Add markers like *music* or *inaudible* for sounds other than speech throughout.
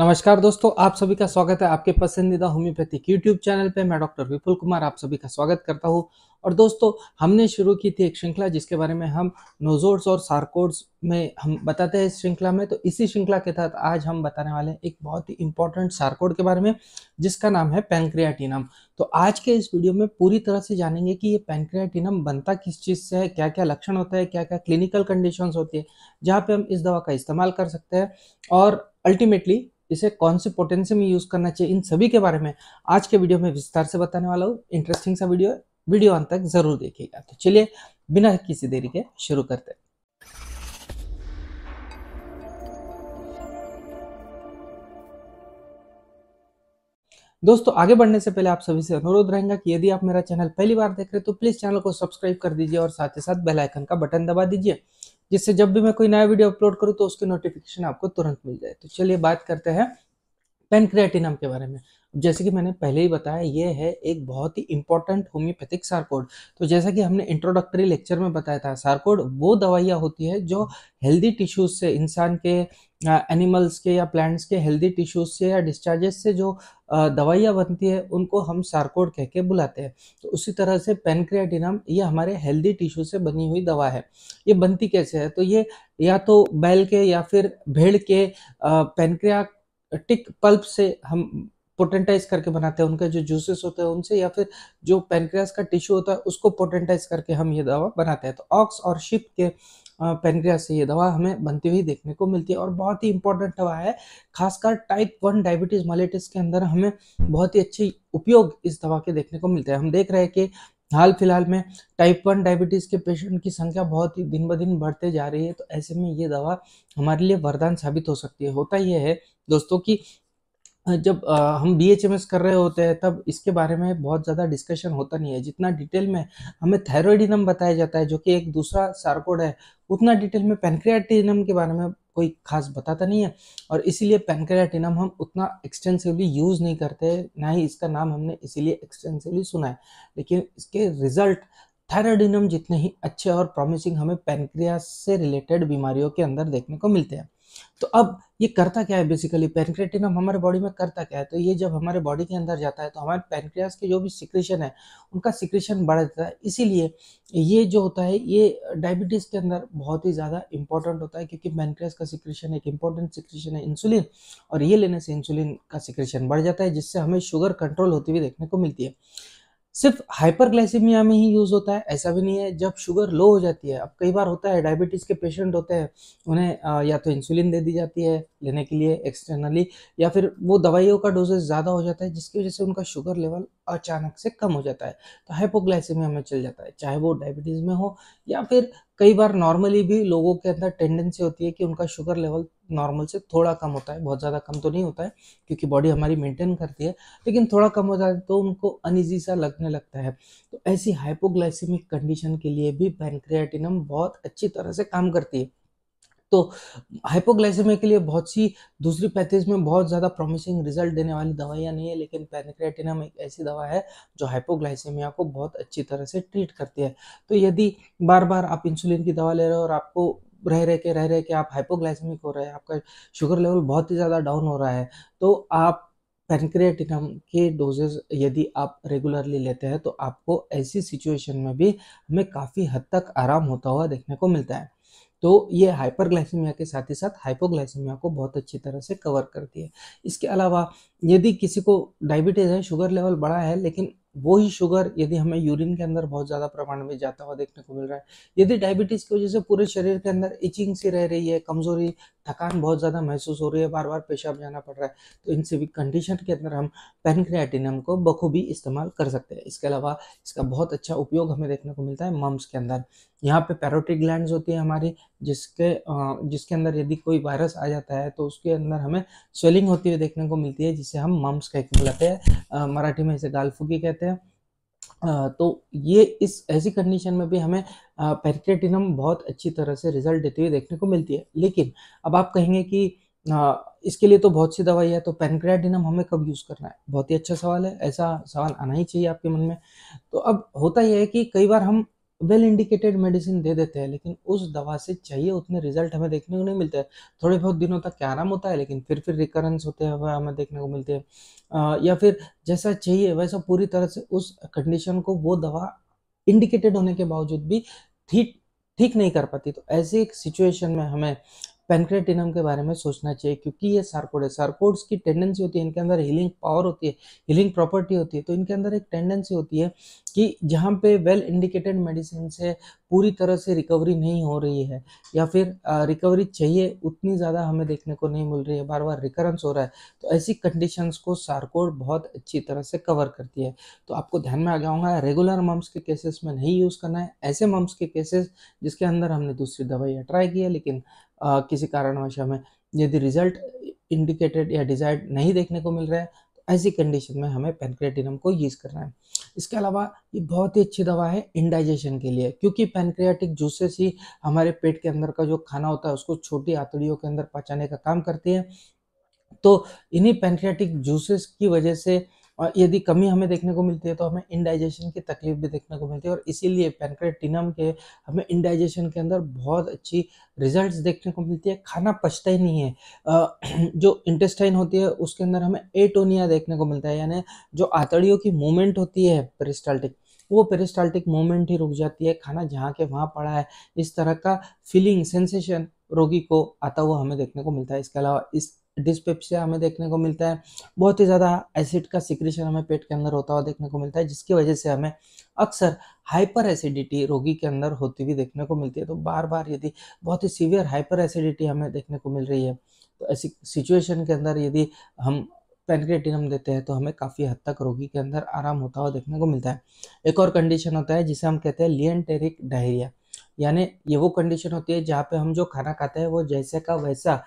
नमस्कार दोस्तों आप सभी का स्वागत है आपके पसंदीदा होम्योपैथिक यूट्यूब चैनल पे मैं डॉक्टर विपुल कुमार आप सभी का स्वागत करता हूँ और दोस्तों हमने शुरू की थी एक श्रृंखला जिसके बारे में हम नोजोड्स और सार्कोड्स में हम बताते हैं इस श्रृंखला में तो इसी श्रृंखला के तहत आज हम बताने वाले हैं एक बहुत ही इंपॉर्टेंट सार्कोड के बारे में जिसका नाम है पैंक्रियाटिनम तो आज के इस वीडियो में पूरी तरह से जानेंगे कि ये पैंक्रियाटिनम बनता किस चीज़ से है क्या क्या लक्षण होता है क्या क्या क्लिनिकल कंडीशन होती है जहाँ पे हम इस दवा का इस्तेमाल कर सकते हैं और अल्टीमेटली इसे कौन से पोटेंशियम में यूज़ करना चाहिए इन सभी के बारे में आज के वीडियो में विस्तार से बताने वाला हूँ इंटरेस्टिंग सा वीडियो है वीडियो अंत तक ज़रूर देखिएगा तो चलिए बिना किसी देरी के शुरू करते हैं दोस्तों आगे बढ़ने से पहले आप सभी से अनुरोध रहेगा कि यदि आप मेरा चैनल पहली बार देख रहे हैं तो प्लीज़ चैनल को सब्सक्राइब कर दीजिए और साथ ही साथ बेल आइकन का बटन दबा दीजिए जिससे जब भी मैं कोई नया वीडियो अपलोड करूँ तो उसकी नोटिफिकेशन आपको तुरंत मिल जाए तो चलिए बात करते हैं पेनक्रियाटिनम के बारे में जैसे कि मैंने पहले ही बताया ये है एक बहुत ही इंपॉर्टेंट होम्योपैथिक सार्कोड तो जैसा कि हमने इंट्रोडक्टरी लेक्चर में बताया था सार्कोड वो दवाइयाँ होती है जो हेल्दी टिश्यूज से इंसान के एनिमल्स के या प्लांट्स के हेल्दी टिश्यूज से या डिस्चार्जेस से जो दवाइयाँ बनती है उनको हम सार्कोड कह के बुलाते हैं तो उसी तरह से पेनक्रियाटिनम ये हमारे हेल्दी टिश्यू से बनी हुई दवा है ये बनती कैसे है तो ये या तो बैल के या फिर भेड़ के पेनक्रियाटिक पल्प से हम पोटेंटाइज करके बनाते हैं उनके जो जूसेस होते हैं उनसे या फिर जो पेनक्रियास का टिश्यू होता है उसको पोटेंटाइज करके हम ये दवा बनाते हैं तो ऑक्स और शिप के पेनक्रियास से ये दवा हमें बनती हुई देखने को मिलती है और बहुत ही इंपॉर्टेंट दवा है खासकर टाइप वन डायबिटीज़ मालेटिस के अंदर हमें बहुत ही अच्छी उपयोग इस दवा के देखने को मिलते हैं हम देख रहे हैं कि हाल फिलहाल में टाइप वन डायबिटीज़ के पेशेंट की संख्या बहुत ही दिन ब दिन बढ़ते जा रही है तो ऐसे में ये दवा हमारे लिए वरदान साबित हो सकती है होता यह है दोस्तों की जब हम बी कर रहे होते हैं तब इसके बारे में बहुत ज़्यादा डिस्कशन होता नहीं है जितना डिटेल में हमें थायरोइडिनम बताया जाता है जो कि एक दूसरा सार्कोड है उतना डिटेल में पेनक्रियाटिनम के बारे में कोई खास बताता नहीं है और इसीलिए पेनक्रियाटिनम हम उतना एक्सटेंसिवली यूज़ नहीं करते ना ही इसका नाम हमने इसीलिए एक्सटेंसिवली सुना है लेकिन इसके रिजल्ट थायरोडिनम जितने ही अच्छे और प्रॉमिसिंग हमें पेनक्रियास से रिलेटेड बीमारियों के अंदर देखने को मिलते हैं तो अब ये करता क्या है बेसिकली पेनक्रेटिनम हमारे बॉडी में करता क्या है तो ये जब हमारे बॉडी के अंदर जाता है तो हमारे पेनक्रियास के जो भी सिक्रेशन है उनका सिक्रेशन बढ़ जाता है इसीलिए ये जो होता है ये डायबिटीज़ के अंदर बहुत ही ज़्यादा इंपॉर्टेंट होता है क्योंकि पेनक्रियास का सिक्रेशन एक इंपॉर्टेंट सिक्रेशन है इंसुलिन और ये लेने से इंसुलिन का सिक्रेशन बढ़ जाता है जिससे हमें शुगर कंट्रोल होती हुई देखने को मिलती है सिर्फ हाइपरग्लाइसीमिया में ही यूज़ होता है ऐसा भी नहीं है जब शुगर लो हो जाती है अब कई बार होता है डायबिटीज़ के पेशेंट होते हैं उन्हें या तो इंसुलिन दे दी जाती है लेने के लिए एक्सटर्नली या फिर वो दवाइयों का डोजेज ज़्यादा हो जाता है जिसकी वजह से उनका शुगर लेवल अचानक से कम हो जाता है तो हाइपोग्लाइसीमिया में चल जाता है चाहे वो डायबिटीज़ में हो या फिर कई बार नॉर्मली भी लोगों के अंदर टेंडेंसी होती है कि उनका शुगर लेवल नॉर्मल से थोड़ा कम होता है बहुत ज़्यादा कम तो नहीं होता है क्योंकि बॉडी हमारी मेंटेन करती है लेकिन थोड़ा कम हो जाए तो उनको अनइजी सा लगने लगता है तो ऐसी हाइपोग्लाइसिमिक कंडीशन के लिए भी पैनक्रियाटिनम बहुत अच्छी तरह से काम करती है तो हाइपोग्लाइसिमिया के लिए बहुत सी दूसरी पैथेज में बहुत ज़्यादा प्रॉमिसिंग रिजल्ट देने वाली दवाइयाँ नहीं है लेकिन पैनक्रियाटिनम एक ऐसी दवा है जो हाइपोग्लाइसिमिया को बहुत अच्छी तरह से ट्रीट करती है तो यदि बार बार आप इंसुलिन की दवा ले रहे हो और आपको रह रह के रह रह के आप हाइपोग्लाइसमिक हो रहे हैं आपका शुगर लेवल बहुत ही ज़्यादा डाउन हो रहा है तो आप पेनक्रियाटिनम के डोजेज यदि आप रेगुलरली लेते हैं तो आपको ऐसी सिचुएशन में भी हमें काफ़ी हद तक आराम होता हुआ देखने को मिलता है तो ये हाइपरग्लाइसीमिया के साथ ही साथ हाइपोग्लाइसीमिया को बहुत अच्छी तरह से कवर करती है इसके अलावा यदि किसी को डायबिटीज़ है शुगर लेवल बड़ा है लेकिन वो ही शुगर यदि हमें यूरिन के अंदर बहुत ज़्यादा प्रमाण में जाता हुआ देखने को मिल रहा है यदि डायबिटीज़ की वजह से पूरे शरीर के अंदर इचिंग सी रह रही है कमज़ोरी थकान बहुत ज़्यादा महसूस हो रही है बार बार पेशाब जाना पड़ रहा है तो इन सभी कंडीशन के अंदर हम पेनक्रियाटिनम को बखूबी इस्तेमाल कर सकते हैं इसके अलावा इसका बहुत अच्छा उपयोग हमें देखने को मिलता है मम्स के अंदर यहाँ पे पैरोटिक ग्लैंड होती है हमारी जिसके जिसके अंदर यदि कोई वायरस आ जाता है तो उसके अंदर हमें स्वेलिंग होती हुई देखने को मिलती है जिसे हम मम्स कहते बुलाते हैं मराठी में इसे गालफुकी कहते हैं तो ये इस ऐसी कंडीशन में भी हमें पेरिक्रेटिनम बहुत अच्छी तरह से रिजल्ट देते हुए देखने को मिलती है लेकिन अब आप कहेंगे कि इसके लिए तो बहुत सी दवाई है तो पेनक्रेटिनम हमें कब यूज़ करना है बहुत ही अच्छा सवाल है ऐसा सवाल आना ही चाहिए आपके मन में तो अब होता यह है कि कई बार हम वेल इंडिकेटेड मेडिसिन दे देते हैं लेकिन उस दवा से चाहिए उतने रिजल्ट हमें देखने को नहीं मिलते हैं थोड़े बहुत दिनों तक आराम होता है लेकिन फिर फिर रिकरेंस होते हुए हमें देखने को मिलते हैं या फिर जैसा चाहिए वैसा पूरी तरह से उस कंडीशन को वो दवा इंडिकेटेड होने के बावजूद भी ठीक ठीक नहीं कर पाती तो ऐसी एक सिचुएशन में हमें पेनक्रेटिनम के बारे में सोचना चाहिए क्योंकि ये सार्कोड है सार्कोड्स की टेंडेंसी होती है इनके अंदर हीलिंग पावर होती है हीलिंग प्रॉपर्टी होती है तो इनके अंदर एक टेंडेंसी होती है कि जहाँ पे वेल इंडिकेटेड मेडिसिन से पूरी तरह से रिकवरी नहीं हो रही है या फिर रिकवरी चाहिए उतनी ज़्यादा हमें देखने को नहीं मिल रही है बार बार रिकरेंस हो रहा है तो ऐसी कंडीशंस को सार्कोड बहुत अच्छी तरह से कवर करती है तो आपको ध्यान में आ गया होगा रेगुलर मम्स के केसेस में नहीं यूज़ करना है ऐसे मम्स के केसेस जिसके अंदर हमने दूसरी दवाइयाँ ट्राई की है लेकिन किसी कारणवश हमें यदि रिजल्ट इंडिकेटेड या डिजायर्ड नहीं देखने को मिल रहा है तो ऐसी कंडीशन में हमें पेनक्रेटिनम को यूज़ करना है इसके अलावा ये बहुत ही अच्छी दवा है इंडाइजेशन के लिए क्योंकि पेनक्रियाटिक जूसेस ही हमारे पेट के अंदर का जो खाना होता है उसको छोटी आतड़ियों के अंदर पचाने का काम करती है तो इन्हीं पेनक्रियाटिक जूसेस की वजह से और यदि कमी हमें देखने को मिलती है तो हमें इनडाइजेशन की तकलीफ भी देखने को मिलती है और इसीलिए पेनक्रेटिनम के हमें इनडाइजेशन के अंदर बहुत अच्छी रिजल्ट्स देखने को मिलती है खाना पचता ही नहीं है *clears throat* जो इंटेस्टाइन होती है उसके अंदर हमें एटोनिया देखने को मिलता है यानी जो आतड़ियों की मूवमेंट होती है पेरिस्टाल्टिक वो पेरिस्टाल्टिक मूवमेंट ही रुक जाती है खाना जहाँ के वहाँ पड़ा है इस तरह का फीलिंग सेंसेशन रोगी को आता हुआ हमें देखने को मिलता है इसके अलावा इस डिस्पेप्सिया हमें देखने को मिलता है बहुत ही ज़्यादा एसिड का सिक्रेशन हमें पेट के अंदर होता हुआ देखने को मिलता है जिसकी वजह से हमें अक्सर हाइपर एसिडिटी रोगी के अंदर होती हुई देखने को मिलती है तो बार बार यदि बहुत ही सीवियर हाइपर एसिडिटी हमें देखने को मिल रही है तो ऐसी सिचुएशन के अंदर यदि हम पेनक्रेटिनम देते हैं तो हमें काफ़ी हद तक रोगी के अंदर आराम होता हुआ देखने को मिलता है एक और कंडीशन होता है जिसे हम कहते हैं लियनटेरिक डायरिया यानी ये वो कंडीशन होती है जहाँ पे हम जो खाना खाते हैं वो जैसे का वैसा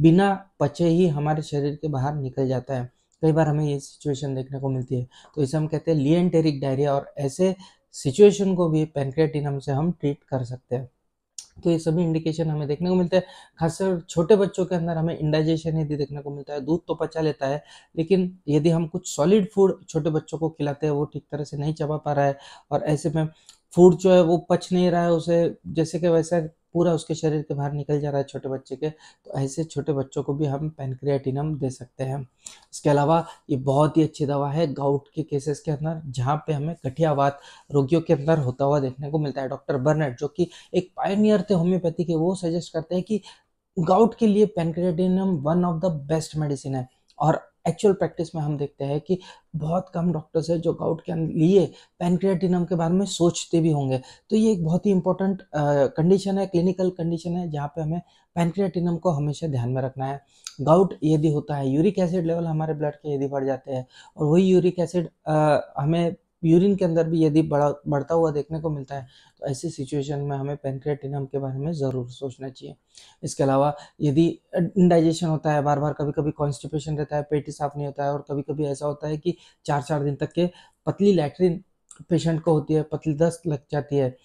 बिना पचे ही हमारे शरीर के बाहर निकल जाता है कई बार हमें ये सिचुएशन देखने को मिलती है तो इसे हम कहते हैं लियनटेरिक डायरिया और ऐसे सिचुएशन को भी पेनक्रेटिनम से हम ट्रीट कर सकते हैं तो ये सभी इंडिकेशन हमें देखने को मिलते हैं खासकर छोटे बच्चों के अंदर हमें इंडाइजेशन यदि देखने को मिलता है दूध तो पचा लेता है लेकिन यदि हम कुछ सॉलिड फूड छोटे बच्चों को खिलाते हैं वो ठीक तरह से नहीं चबा पा रहा है और ऐसे में फूड जो है वो पच नहीं रहा है उसे जैसे कि वैसा पूरा उसके शरीर के बाहर निकल जा रहा है छोटे बच्चे के तो ऐसे छोटे बच्चों को भी हम पेनक्रियाटिनम दे सकते हैं इसके अलावा ये बहुत ही अच्छी दवा है गाउट के केसेस के अंदर जहाँ पे हमें गठियावात रोगियों के अंदर होता हुआ देखने को मिलता है डॉक्टर बर्नट जो कि एक पायनियर थे होम्योपैथी के वो सजेस्ट करते हैं कि गाउट के लिए pancreatinum one of the best medicine है और एक्चुअल प्रैक्टिस में हम देखते हैं कि बहुत कम डॉक्टर्स हैं जो गाउट के लिए पेनक्रियाटिनम के बारे में सोचते भी होंगे तो ये एक बहुत ही इंपॉर्टेंट कंडीशन है क्लिनिकल कंडीशन है जहाँ पे हमें पेनक्रियाटिनम को हमेशा ध्यान में रखना है गाउट यदि होता है यूरिक एसिड लेवल हमारे ब्लड के यदि बढ़ जाते हैं और वही यूरिक एसिड हमें यूरिन के अंदर भी यदि बढ़ा बढ़ता हुआ देखने को मिलता है तो ऐसी सिचुएशन में हमें पेनक्रेटिनम के बारे में ज़रूर सोचना चाहिए इसके अलावा यदि इंडाइजेशन होता है बार बार कभी कभी कॉन्स्टिपेशन रहता है पेट ही साफ नहीं होता है और कभी कभी ऐसा होता है कि चार चार दिन तक के पतली लैटरिन पेशेंट को होती है पतली दस्त लग जाती है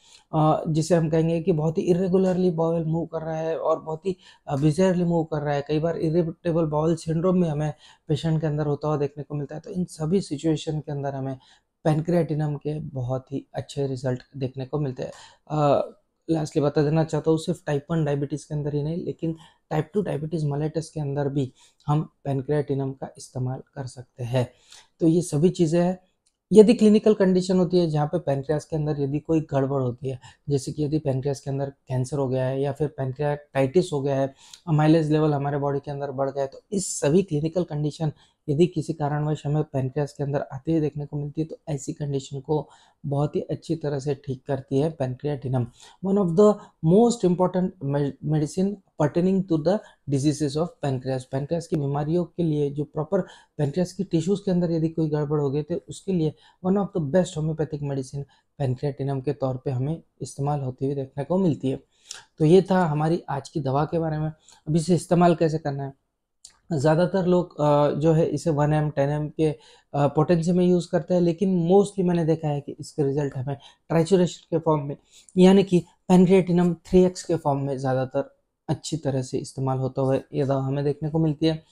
जिसे हम कहेंगे कि बहुत ही इरेगुलरली बॉयल मूव कर रहा है और बहुत ही बिजरली मूव कर रहा है कई बार इरेटेबल बॉयल सिंड्रोम भी हमें पेशेंट के अंदर होता हुआ देखने को मिलता है तो इन सभी सिचुएशन के अंदर हमें पेनक्रेटिनम के बहुत ही अच्छे रिजल्ट देखने को मिलते हैं लास्टली बता देना चाहता हूँ सिर्फ टाइप वन डायबिटीज़ के अंदर ही नहीं लेकिन टाइप टू डायबिटीज़ मलेटस के अंदर भी हम पेनक्रेटिनम का इस्तेमाल कर सकते हैं तो ये सभी चीज़ें हैं यदि क्लिनिकल कंडीशन होती है जहाँ पे पेनक्रियास के अंदर यदि कोई गड़बड़ होती है जैसे कि यदि पेनक्रियास के अंदर कैंसर हो गया है या फिर पेनक्रियाटाइटिस हो गया है अमाइलेज लेवल हमारे बॉडी के अंदर बढ़ गया है तो इस सभी क्लिनिकल कंडीशन यदि किसी कारणवश हमें पेनक्रियास के अंदर आते हुए देखने को मिलती है तो ऐसी कंडीशन को बहुत ही अच्छी तरह से ठीक करती है pancreatinum one of the most important medicine pertaining to the diseases of pancreas pancreas की बीमारियों के लिए जो प्रॉपर पेनक्रियास की टिश्यूज़ के अंदर यदि कोई गड़बड़ हो गई तो उसके लिए one of the best homeopathic medicine pancreatinum के तौर पर हमें इस्तेमाल होती हुई देखने को मिलती है तो ये था हमारी आज की दवा के बारे में अब इसे इस्तेमाल कैसे करना है ज़्यादातर लोग जो है इसे वन एम टेन एम के पोटेंसी में यूज़ करते हैं लेकिन मोस्टली मैंने देखा है कि इसके रिजल्ट हमें ट्राइचुरेशन के फॉर्म में यानी कि पेनरेटिनम थ्री एक्स के फॉर्म में ज़्यादातर अच्छी तरह से इस्तेमाल होता हुआ ये दवा हमें देखने को मिलती है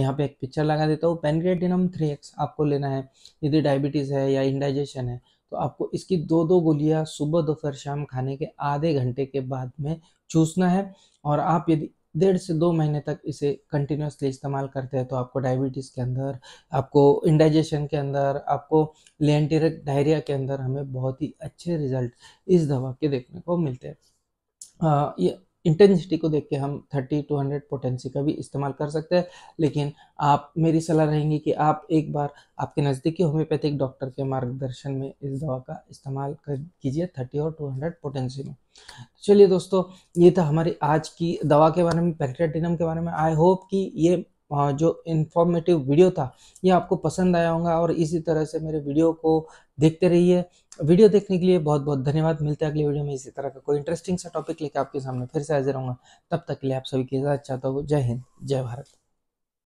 यहाँ पे एक पिक्चर लगा देता हूँ पेनरेटिनम थ्री एक्स आपको लेना है यदि डायबिटीज़ है या इंडाइजेशन है तो आपको इसकी दो दो गोलियाँ सुबह दोपहर शाम खाने के आधे घंटे के बाद में चूसना है और आप यदि डेढ़ से दो महीने तक इसे कंटिन्यूसली इस्तेमाल करते हैं तो आपको डायबिटीज़ के अंदर आपको इंडाइजेशन के अंदर आपको लेंटेर डायरिया के अंदर हमें बहुत ही अच्छे रिजल्ट इस दवा के देखने को मिलते हैं ये इंटेंसिटी को देख के हम थर्टी टू हंड्रेड पोटेंसी का भी इस्तेमाल कर सकते हैं लेकिन आप मेरी सलाह रहेंगी कि आप एक बार आपके नज़दीकी होम्योपैथिक डॉक्टर के मार्गदर्शन में इस दवा का इस्तेमाल कर कीजिए थर्टी और टू हंड्रेड पोटेंसी में चलिए दोस्तों ये था हमारी आज की दवा के बारे में पैक्रेटिनम के बारे में आई होप कि ये जो इन्फॉर्मेटिव वीडियो था ये आपको पसंद आया होगा और इसी तरह से मेरे वीडियो को देखते रहिए वीडियो देखने के लिए बहुत बहुत धन्यवाद मिलते हैं अगले वीडियो में इसी तरह का कोई इंटरेस्टिंग सा टॉपिक लेकर आपके सामने फिर से हाजिर होंगे तब तक के लिए आप सभी के साथ चाहता हूँ जय हिंद जय भारत